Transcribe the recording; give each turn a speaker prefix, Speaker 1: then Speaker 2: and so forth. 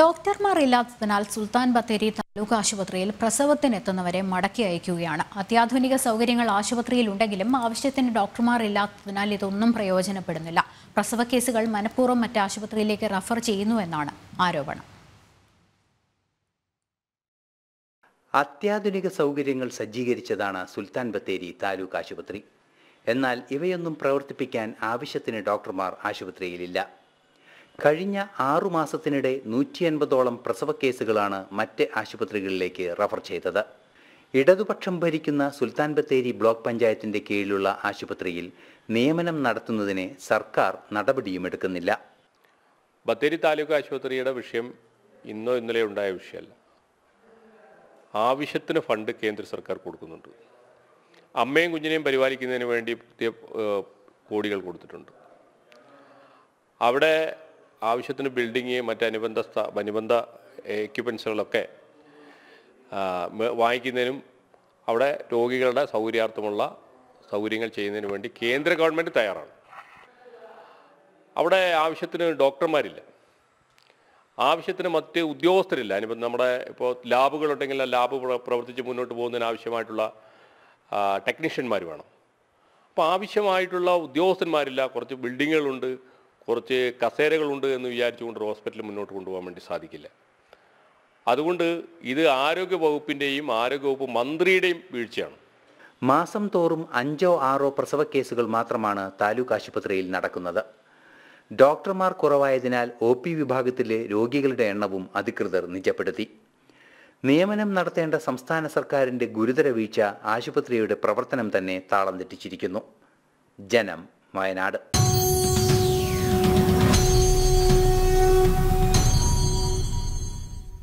Speaker 1: ഡോക്ടർമാർ ഇല്ലാത്തതിനാൽ സുൽത്താൻ ബത്തേരി താലൂക്ക് ആശുപത്രിയിൽ പ്രസവത്തിനെത്തുന്നവരെ മടക്കി അയക്കുകയാണ് അത്യാധുനിക സൗകര്യങ്ങൾ ആശുപത്രിയിൽ ഉണ്ടെങ്കിലും ആവശ്യത്തിന് ഡോക്ടർമാർ ഇല്ലാത്തതിനാൽ ഇതൊന്നും പ്രയോജനപ്പെടുന്നില്ല പ്രസവ കേസുകൾ മനഃപൂർവ്വം മറ്റ് ആശുപത്രിയിലേക്ക് റഫർ ചെയ്യുന്നുവെന്നാണ് ആരോപണം
Speaker 2: അത്യാധുനിക സൗകര്യങ്ങൾ സജ്ജീകരിച്ചതാണ് സുൽത്താൻ ബത്തേരി താലൂക്ക് ആശുപത്രി എന്നാൽ ഇവയൊന്നും പ്രവർത്തിപ്പിക്കാൻ ആവശ്യത്തിന് ഡോക്ടർമാർ ആശുപത്രിയിലില്ല കഴിഞ്ഞ ആറു മാസത്തിനിടെ നൂറ്റി അൻപതോളം പ്രസവ കേസുകളാണ് മറ്റ് ആശുപത്രികളിലേക്ക് റഫർ ചെയ്തത് ഇടതുപക്ഷം ഭരിക്കുന്ന സുൽത്താൻ ബത്തേരി ബ്ലോക്ക് പഞ്ചായത്തിന്റെ കീഴിലുള്ള ആശുപത്രിയിൽ നിയമനം നടത്തുന്നതിന് സർക്കാർ എടുക്കുന്നില്ല
Speaker 3: ബത്തേരി താലൂക്ക് ആശുപത്രിയുടെ വിഷയം ഇന്നോ ഇന്നലെ ഉണ്ടായ വിഷയമല്ല ആവശ്യത്തിന് ഫണ്ട് കേന്ദ്ര സർക്കാർ കൊടുക്കുന്നുണ്ട് അമ്മയും കുഞ്ഞിനെയും പരിപാലിക്കുന്നതിന് വേണ്ടി കോടികൾ കൊടുത്തിട്ടുണ്ട് അവിടെ ആവശ്യത്തിന് ബിൽഡിങ് മറ്റനുബന്ധ അനുബന്ധ എക്യുപ്മെൻസുകളൊക്കെ വാങ്ങിക്കുന്നതിനും അവിടെ രോഗികളുടെ സൗകര്യാർത്ഥമുള്ള സൗകര്യങ്ങൾ ചെയ്യുന്നതിന് വേണ്ടി കേന്ദ്ര ഗവൺമെൻറ് തയ്യാറാണ് അവിടെ ആവശ്യത്തിന് ഡോക്ടർമാരില്ല ആവശ്യത്തിന് മറ്റ് ഉദ്യോഗസ്ഥരില്ല അനുബന്ധം നമ്മുടെ ഇപ്പോൾ ലാബുകളുണ്ടെങ്കിൽ ആ ലാബ് പ്രവർത്തിച്ച് മുന്നോട്ട് പോകുന്നതിന് ആവശ്യമായിട്ടുള്ള ടെക്നീഷ്യന്മാർ വേണം അപ്പോൾ ആവശ്യമായിട്ടുള്ള ഉദ്യോഗസ്ഥന്മാരില്ല കുറച്ച് ബിൽഡിങ്ങുകളുണ്ട് കുറച്ച് കസേരകളുണ്ട് എന്ന് വിചാരിച്ചുകൊണ്ട് ഹോസ്പിറ്റലിൽ ഹോസ്പിറ്റൽ മുന്നോട്ട് കൊണ്ടുപോകാൻ വേണ്ടി സാധിക്കില്ല അതുകൊണ്ട് ഇത് ആരോഗ്യ വകുപ്പിൻ്റെയും ആരോഗ്യവകുപ്പ് മന്ത്രിയുടെയും വീഴ്ചയാണ്
Speaker 2: മാസം തോറും അഞ്ചോ ആറോ പ്രസവ കേസുകൾ മാത്രമാണ് താലൂക്ക് ആശുപത്രിയിൽ നടക്കുന്നത് ഡോക്ടർമാർ കുറവായതിനാൽ ഒ പി വിഭാഗത്തിലെ രോഗികളുടെ എണ്ണവും അധികൃതർ നിജപ്പെടുത്തി നിയമനം നടത്തേണ്ട സംസ്ഥാന സർക്കാരിൻ്റെ ഗുരുതര വീഴ്ച ആശുപത്രിയുടെ പ്രവർത്തനം തന്നെ താളം തെറ്റിച്ചിരിക്കുന്നു ജനം വയനാട്